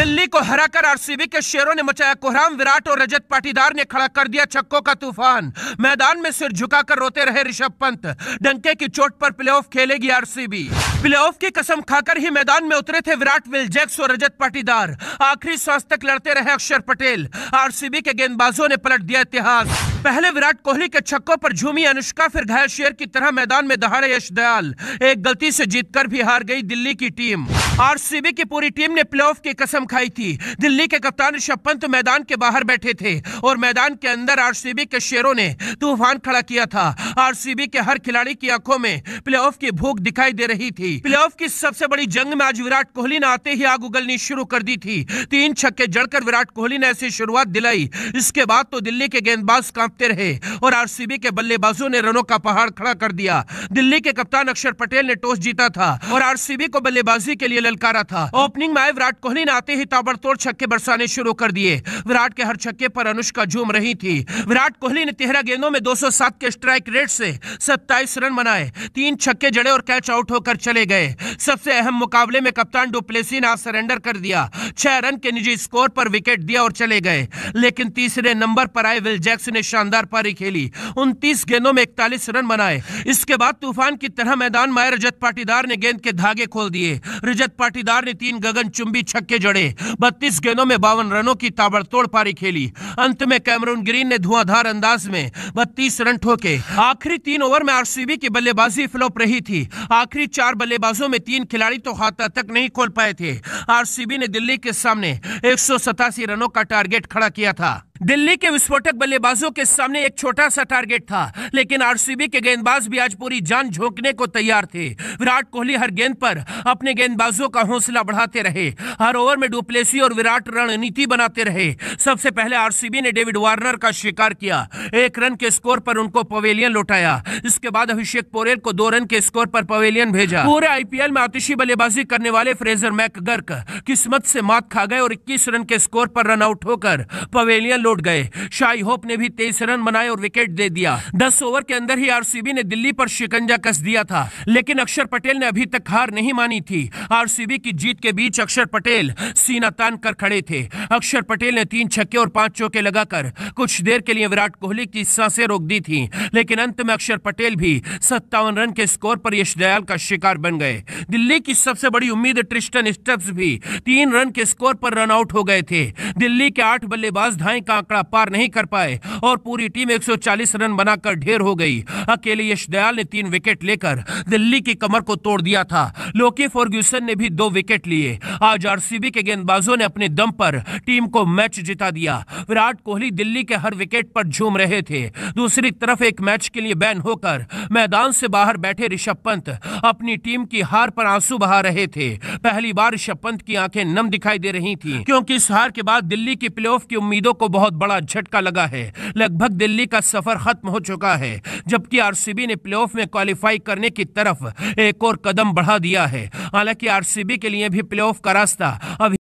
दिल्ली को हराकर आरसीबी के शेरों ने मचाया कोहराम विराट और रजत पाटीदार ने खड़ा कर दिया छक्कों का तूफान मैदान में सिर झुकाकर रोते रहे ऋषभ पंत डंके की चोट पर प्लेऑफ खेलेगी आरसीबी प्लेऑफ की कसम खाकर ही मैदान में उतरे थे विराट विलजैक्स और रजत पाटीदार आखिरी सांस तक लड़ते रहे अक्षर पटेल आरसीबी के गेंदबाजों ने पलट दिया इतिहास पहले विराट कोहली के छक्कों पर झूमी अनुष्का फिर घायल शेर की तरह मैदान में दहाड़े यश दयाल एक गलती से जीतकर भी हार गई दिल्ली की टीम आरसीबी की पूरी टीम ने प्लेऑफ की कसम खाई थी दिल्ली के कप्तान ऋषभ पंत मैदान के बाहर बैठे थे और मैदान के अंदर आरसीबी के शेरों ने तूफान खड़ा किया था आरसीबी के हर खिलाड़ी की आंखों में प्लेऑफ की भूख दिखाई दे रही थी प्लेऑफ की सबसे बड़ी जंग में आज विराट कोहली ने आते ही आग उगलनी शुरू कर दी थी तीन छक्के जड़कर विराट कोहली ने ऐसी शुरुआत दिलाई इसके बाद तो दिल्ली के गेंदबाज कांपते रहे और आरसीबी के बल्लेबाजों ने रनों का पहाड़ खड़ा कर दिया दिल्ली के कप्तान अक्षर पटेल ने टॉस जीता था और आरसीबी को बल्लेबाजी के लिए ललकारा था ओपनिंग में विराट कोहली ने आते ही ताबड़तोड़ छक्के बरसाने शुरू कर दिए विराट के हर छक्के पर अनुष्का झूम रही थी विराट कोहली ने तेरह गेंदों में 207 के स्ट्राइक रेट से 27 रन बनाए तीन छक्के जड़े और कैच आउट होकर चले गए सबसे अहम मुकाबले में कप्तान डुप्लेसी ने सरेंडर कर दिया छह रन के निजी स्कोर पर विकेट दिया और चले गए लेकिन तीसरे नंबर पर आए विल जैक्स ने शानदार पारी खेली उनतीस गेंदों में इकतालीस रन बनाए इसके बाद तूफान की तरह मैदान में रजत पाटीदार ने गेंद के धागे खोल दिए रजत रजत पाटीदार ने तीन गगन चुंबी छक्के जड़े बत्तीस गेंदों में बावन रनों की ताबड़तोड़ पारी खेली अंत में कैमरून ग्रीन ने धुआंधार अंदाज में बत्तीस रन ठोके आखिरी तीन ओवर में आरसीबी की बल्लेबाजी फ्लॉप रही थी आखिरी चार बल्लेबाजों में तीन खिलाड़ी तो हाथ तक नहीं खोल पाए थे आरसीबी ने दिल्ली के सामने एक रनों का टारगेट खड़ा किया था दिल्ली के विस्फोटक बल्लेबाजों के सामने एक छोटा सा टारगेट था लेकिन आरसीबी के गेंदबाज भी आज पूरी जान झोंकने को तैयार थे विराट कोहली हर गेंद पर अपने गेंदबाजों का हौसला बढ़ाते रहे हर ओवर में डुप्लेसी और विराट रणनीति बनाते रहे सबसे पहले आरसीबी ने डेविड वार्नर का शिकार किया एक रन के स्कोर पर उनको पवेलियन लौटाया इसके बाद अभिषेक पोरेल को दो रन के स्कोर पर पवेलियन भेजा पूरे आईपीएल में आतिशी बल्लेबाजी करने वाले फ्रेजर मैकगर्क किस्मत से मात खा गए और इक्कीस रन के स्कोर पर रन आउट होकर पवेलियन लौट गए शाही होप ने भी तेईस रन बनाए और विकेट दे दिया दस ओवर के अंदर ही आरसीबी ने दिल्ली पर शिकंजा कस दिया था लेकिन अक्षर पटेल ने अभी तक हार नहीं मानी थी आरसीबी की जीत के बीच अक्षर पटेल सीना तान कर खड़े थे अक्षर पटेल ने तीन छक्के और पांच चौके लगाकर कुछ देर के लिए विराट कोहली की सांसें रोक दी थी लेकिन अंत में अक्षर पटेल भी सत्तावन रन के स्कोर पर यश दयाल का शिकार बन गए दिल्ली की सबसे बड़ी उम्मीद ट्रिस्टन स्टेप्स भी तीन रन के स्कोर पर रनआउट हो गए थे दिल्ली के आठ बल्लेबाज धाएं का आंकड़ा पार नहीं कर पाए और पूरी टीम 140 रन बनाकर ढेर हो गई अकेले यश दयाल ने तीन विकेट लेकर दिल्ली की कमर को तोड़ दिया था लोके फोर्ग्यूसन ने भी दो विकेट लिए आज आरसीबी के गेंदबाजों ने अपने दम पर टीम को मैच जिता दिया विराट कोहली दिल्ली के हर विकेट पर झूम रहे थे दूसरी तरफ एक मैच के लिए बैन होकर मैदान से बाहर बैठे ऋषभ पंत अपनी टीम की हार पर आंसू बहा रहे थे पहली बार ऋषभ पंत की आंखें नम दिखाई दे रही थी क्योंकि इस हार के बाद दिल्ली की प्लेऑफ की उम्मीदों को बहुत बहुत बड़ा झटका लगा है लगभग दिल्ली का सफर खत्म हो चुका है जबकि आरसीबी ने प्लेऑफ में क्वालिफाई करने की तरफ एक और कदम बढ़ा दिया है हालांकि आरसीबी के लिए भी प्लेऑफ का रास्ता अभी